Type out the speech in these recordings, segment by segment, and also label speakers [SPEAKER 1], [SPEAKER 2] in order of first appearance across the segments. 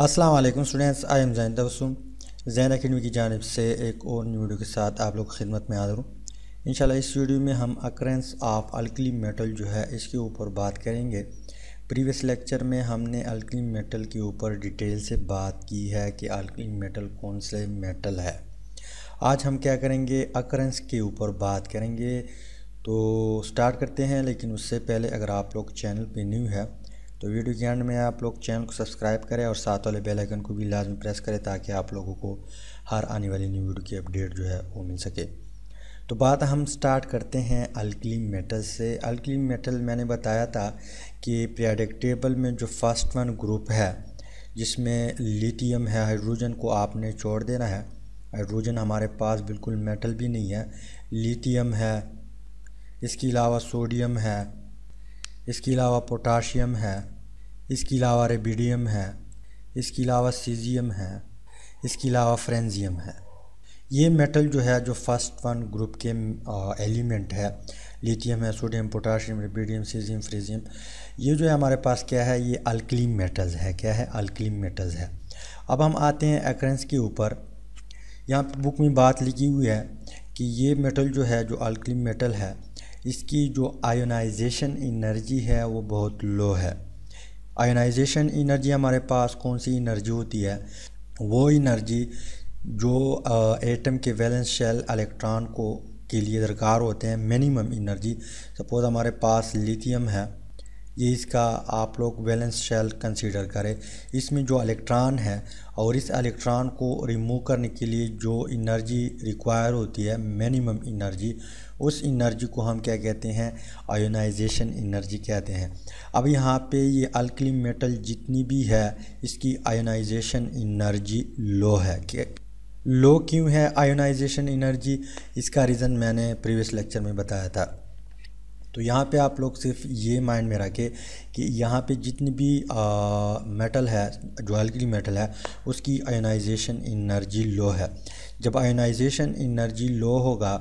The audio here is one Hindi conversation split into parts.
[SPEAKER 1] अस्सलाम वालेकुम students I am Jain Tabassum Jain academy की जानब से एक और न्यू वीडियो के साथ आप लोग खिदमत में हाजिर हूँ इन इस वीडियो में हम अक्रेंस ऑफ अल्कली मेटल जो है इसके ऊपर बात करेंगे प्रीवियस लेक्चर में हमने अल्कली मेटल के ऊपर डिटेल से बात की है कि अल्कली मेटल कौन से मेटल है आज हम क्या करेंगे अक्रेंस के ऊपर बात करेंगे तो स्टार्ट करते हैं लेकिन उससे पहले अगर आप लोग चैनल पर न्यू है तो वीडियो के एंड में आप लोग चैनल को सब्सक्राइब करें और साथ वाले बेल आइकन को भी लाजमी प्रेस करें ताकि आप लोगों को हर आने वाली न्यू वीडियो की अपडेट जो है वो मिल सके तो बात हम स्टार्ट करते हैं अल्कली मेटल से अल्कली मेटल मैंने बताया था कि टेबल में जो फर्स्ट वन ग्रुप है जिसमें लिथियम है हाइड्रोजन को आपने छोड़ देना है हाइड्रोजन हमारे पास बिल्कुल मेटल भी नहीं है लिथियम है इसके अलावा सोडियम है इसके अलावा पोटाशियम है इसके अलावा रेबिडियम है इसके अलावा सीजियम है इसके अलावा फ्रेंजियम है ये मेटल जो है जो फर्स्ट वन ग्रुप के एलिमेंट है लिथियम है sodium potassium rubidium caesium francium ये जो है हमारे पास क्या है ये अल्कली मेटल्स है क्या है अल्कली मेटल्स है अब हम आते हैं एक्रेंस के ऊपर यहाँ पर बुक में बात लिखी हुई है कि ये मेटल जो है जो अल्कली मेटल है इसकी जो आयोनाइजेशन इनर्जी है वो बहुत लो है आयनाइजेशन इनर्जी हमारे पास कौन सी इनर्जी होती है वो इनर्जी जो एटम के वैलेंस शेल इलेक्ट्रॉन को के लिए दरकार होते हैं मिनिमम इनर्जी सपोज़ हमारे पास लिथियम है ये इसका आप लोग बैलेंस शेल कंसीडर करें इसमें जो इलेक्ट्रॉन है और इस इलेक्ट्रॉन को रिमूव करने के लिए जो इनर्जी रिक्वायर होती है मिनिमम एनर्जी उस एनर्जी को हम क्या कहते हैं आयोनाइजेशन एनर्जी कहते हैं अब यहाँ पे ये अल्कली मेटल जितनी भी है इसकी आयोनाइजेशन इनर्जी लो है लो क्यों है आयोनाइजेशन इनर्जी इसका रीज़न मैंने प्रीवियस लेक्चर में बताया था तो यहाँ पे आप लोग सिर्फ ये माइंड में रखें कि यहाँ पे जितनी भी आ, मेटल है जो एल्कली मेटल है उसकी आयोनाइजेशन इनर्जी लो है जब आयोनाइजेशन इनर्जी लो होगा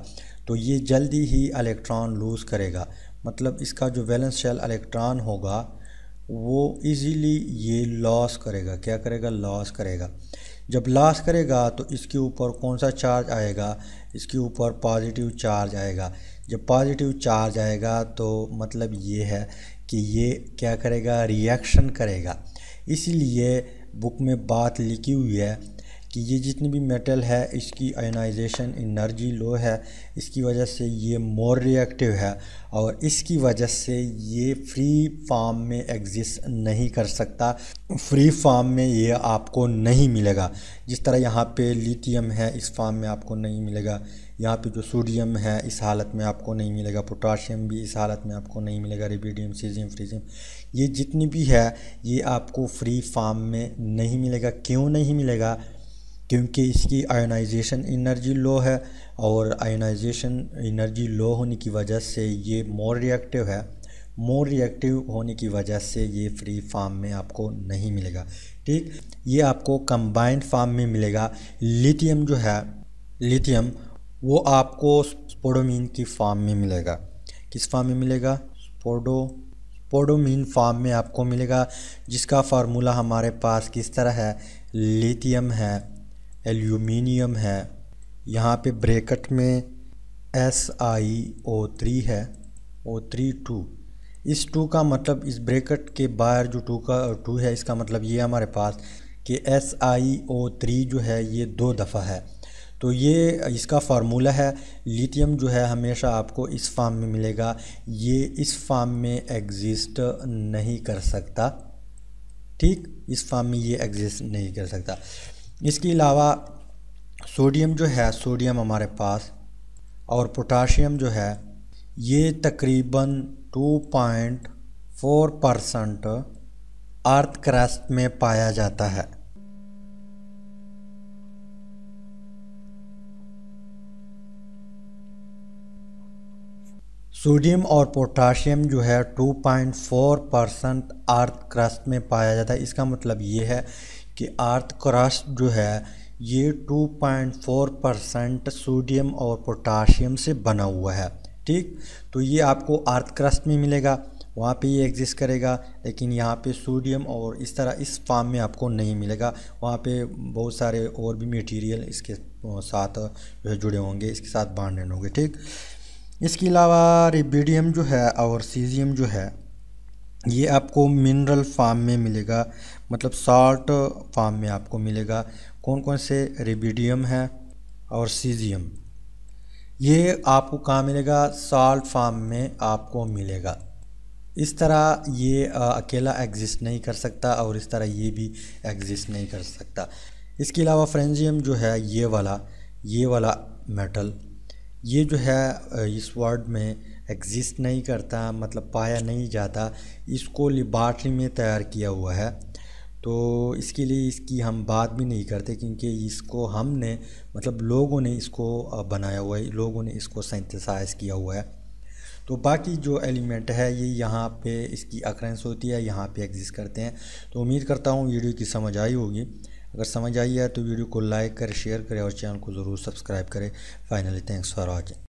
[SPEAKER 1] तो ये जल्दी ही इलेक्ट्रॉन लूज़ करेगा मतलब इसका जो वैलेंस शेल इलेक्ट्रॉन होगा वो इजीली ये लॉस करेगा क्या करेगा लॉस करेगा जब लॉस करेगा तो इसके ऊपर कौन सा चार्ज आएगा इसके ऊपर पॉजिटिव चार्ज आएगा जब पॉजिटिव चार्ज आएगा तो मतलब ये है कि ये क्या करेगा रिएक्शन करेगा इसीलिए बुक में बात लिखी हुई है कि ये जितनी भी मेटल है इसकी आयनाइजेशन इनर्जी लो है इसकी वजह से ये मोर रिएक्टिव है और इसकी वजह से ये फ्री फार्म में एग्जिस्ट नहीं कर सकता फ्री फार्म में ये आपको नहीं मिलेगा जिस तरह यहाँ पे लिथियम है इस फार्म में आपको नहीं मिलेगा यहाँ पे जो सोडियम है इस हालत में आपको नहीं मिलेगा पोटाशियम भी इस हालत में आपको नहीं मिलेगा रिबीडियम सीजियम फ्रीजियम ये जितनी भी है ये आपको फ्री फार्म में नहीं मिलेगा क्यों नहीं मिलेगा क्योंकि इसकी आयोनाइजेशन इनर्जी लो है और आयोनाइजेशन इनर्जी लो होने की वजह से ये मोर रिएक्टिव है मोर रिएक्टिव होने की वजह से ये फ्री फार्म में आपको नहीं मिलेगा ठीक ये आपको कंबाइंड फार्म में मिलेगा लिथियम जो है लिथियम वो आपको स्पोडोमीन की फार्म में मिलेगा किस फार्म में मिलेगा स्पोडो स्पोडोमीन फार्म में आपको मिलेगा जिसका फार्मूला हमारे पास किस तरह है लिथियम है एल्यूमिनियम है यहाँ पे ब्रेकट में एस आई ओ थ्री है ओ थ्री टू इस टू का मतलब इस ब्रेकट के बाहर जो टू का टू है इसका मतलब ये हमारे पास कि एस आई ओ थ्री जो है ये दो दफ़ा है तो ये इसका फार्मूला है लिथियम जो है हमेशा आपको इस फार्म में मिलेगा ये इस फार्म में एग्जिस्ट नहीं कर सकता ठीक इस फार्म में ये एग्जिस्ट नहीं कर सकता इसके अलावा सोडियम जो है सोडियम हमारे पास और पोटाशियम जो है ये तकरीबन 2.4 परसेंट अर्थ क्रस्ट में पाया जाता है सोडियम और पोटाशियम जो है 2.4 परसेंट अर्थ क्रस्ट में पाया जाता है इसका मतलब ये है कि अर्थ क्रस्ट जो है ये 2.4 परसेंट सोडियम और पोटाशियम से बना हुआ है ठीक तो ये आपको अर्थ क्रस्ट में मिलेगा वहाँ पे ये एग्जिस्ट करेगा लेकिन यहाँ पे सोडियम और इस तरह इस फार्म में आपको नहीं मिलेगा वहाँ पे बहुत सारे और भी मटेरियल इसके साथ जो है जुड़े होंगे इसके साथ बांधने होंगे ठीक इसके अलावा रिबीडियम जो है और सीजियम जो है ये आपको मिनरल फार्म में मिलेगा मतलब साल्ट फार्म में आपको मिलेगा कौन कौन से रिबीडियम है और सीजियम ये आपको कहाँ मिलेगा साल्ट फार्म में आपको मिलेगा इस तरह ये अकेला एग्जिस्ट नहीं कर सकता और इस तरह ये भी एग्जिस्ट नहीं कर सकता इसके अलावा फ्रेंजियम जो है ये वाला ये वाला मेटल ये जो है इस वर्ड में एग्जिस्ट नहीं करता मतलब पाया नहीं जाता इसको लिबार्ट्री में तैयार किया हुआ है तो इसके लिए इसकी हम बात भी नहीं करते क्योंकि इसको हमने मतलब लोगों ने इसको बनाया हुआ है लोगों ने इसको सेंथिसाइज किया हुआ है तो बाकी जो एलिमेंट है ये यहाँ पे इसकी अक्रेंस होती है यहाँ पे एग्जिस्ट करते हैं तो उम्मीद करता हूँ वीडियो की समझ आई होगी अगर समझ आई है तो वीडियो को लाइक करें शेयर करें और चैनल को ज़रूर सब्सक्राइब करें फाइनली थैंक्स फॉर वॉचिंग